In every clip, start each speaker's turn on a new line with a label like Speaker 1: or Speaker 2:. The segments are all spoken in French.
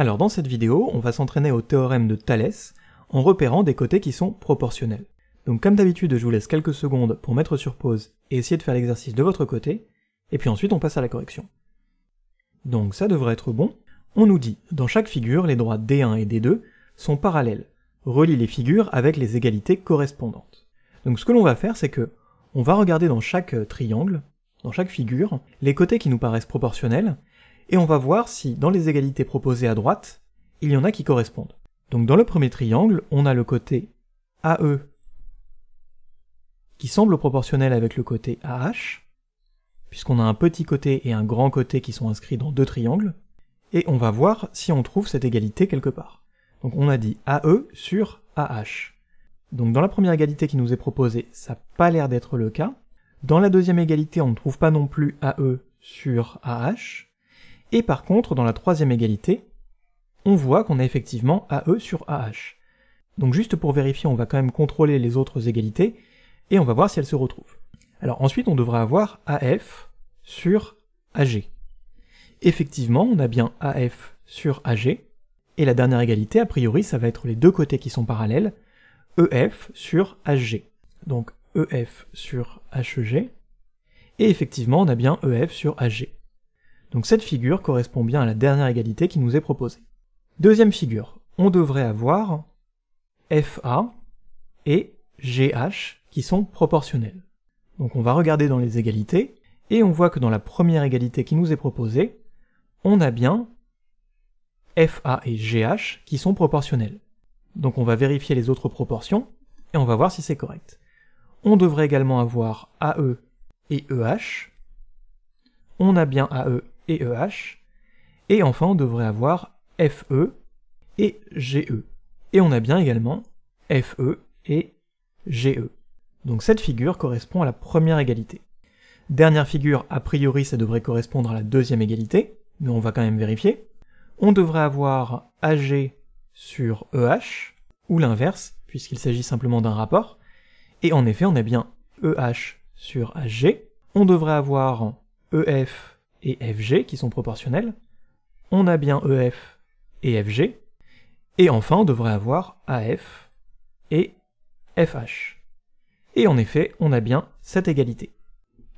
Speaker 1: Alors dans cette vidéo, on va s'entraîner au théorème de Thalès en repérant des côtés qui sont proportionnels. Donc comme d'habitude, je vous laisse quelques secondes pour mettre sur pause et essayer de faire l'exercice de votre côté, et puis ensuite on passe à la correction. Donc ça devrait être bon. On nous dit, dans chaque figure, les droits D1 et D2 sont parallèles, relie les figures avec les égalités correspondantes. Donc ce que l'on va faire, c'est que on va regarder dans chaque euh, triangle, dans chaque figure, les côtés qui nous paraissent proportionnels, et on va voir si dans les égalités proposées à droite, il y en a qui correspondent. Donc dans le premier triangle, on a le côté AE qui semble proportionnel avec le côté AH, puisqu'on a un petit côté et un grand côté qui sont inscrits dans deux triangles, et on va voir si on trouve cette égalité quelque part. Donc on a dit AE sur AH. Donc dans la première égalité qui nous est proposée, ça n'a pas l'air d'être le cas. Dans la deuxième égalité, on ne trouve pas non plus AE sur AH. Et par contre, dans la troisième égalité, on voit qu'on a effectivement AE sur AH. Donc juste pour vérifier, on va quand même contrôler les autres égalités, et on va voir si elles se retrouvent. Alors ensuite, on devrait avoir AF sur AG. Effectivement, on a bien AF sur AG, et la dernière égalité, a priori, ça va être les deux côtés qui sont parallèles, EF sur HG. Donc EF sur HEG, et effectivement, on a bien EF sur AG. Donc cette figure correspond bien à la dernière égalité qui nous est proposée. Deuxième figure, on devrait avoir FA et GH qui sont proportionnels. Donc on va regarder dans les égalités, et on voit que dans la première égalité qui nous est proposée, on a bien FA et GH qui sont proportionnels. Donc on va vérifier les autres proportions, et on va voir si c'est correct. On devrait également avoir AE et EH. On a bien AE et EH. Et enfin, on devrait avoir FE et GE. Et on a bien également FE et GE. Donc cette figure correspond à la première égalité. Dernière figure, a priori, ça devrait correspondre à la deuxième égalité, mais on va quand même vérifier. On devrait avoir AG sur EH, ou l'inverse, puisqu'il s'agit simplement d'un rapport. Et en effet, on a bien EH sur AG. On devrait avoir EF et FG qui sont proportionnels, on a bien EF et FG, et enfin on devrait avoir AF et FH. Et en effet, on a bien cette égalité.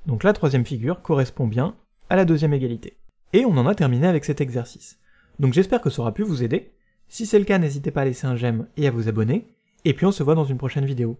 Speaker 1: Donc la troisième figure correspond bien à la deuxième égalité. Et on en a terminé avec cet exercice. Donc j'espère que ça aura pu vous aider. Si c'est le cas, n'hésitez pas à laisser un j'aime et à vous abonner, et puis on se voit dans une prochaine vidéo.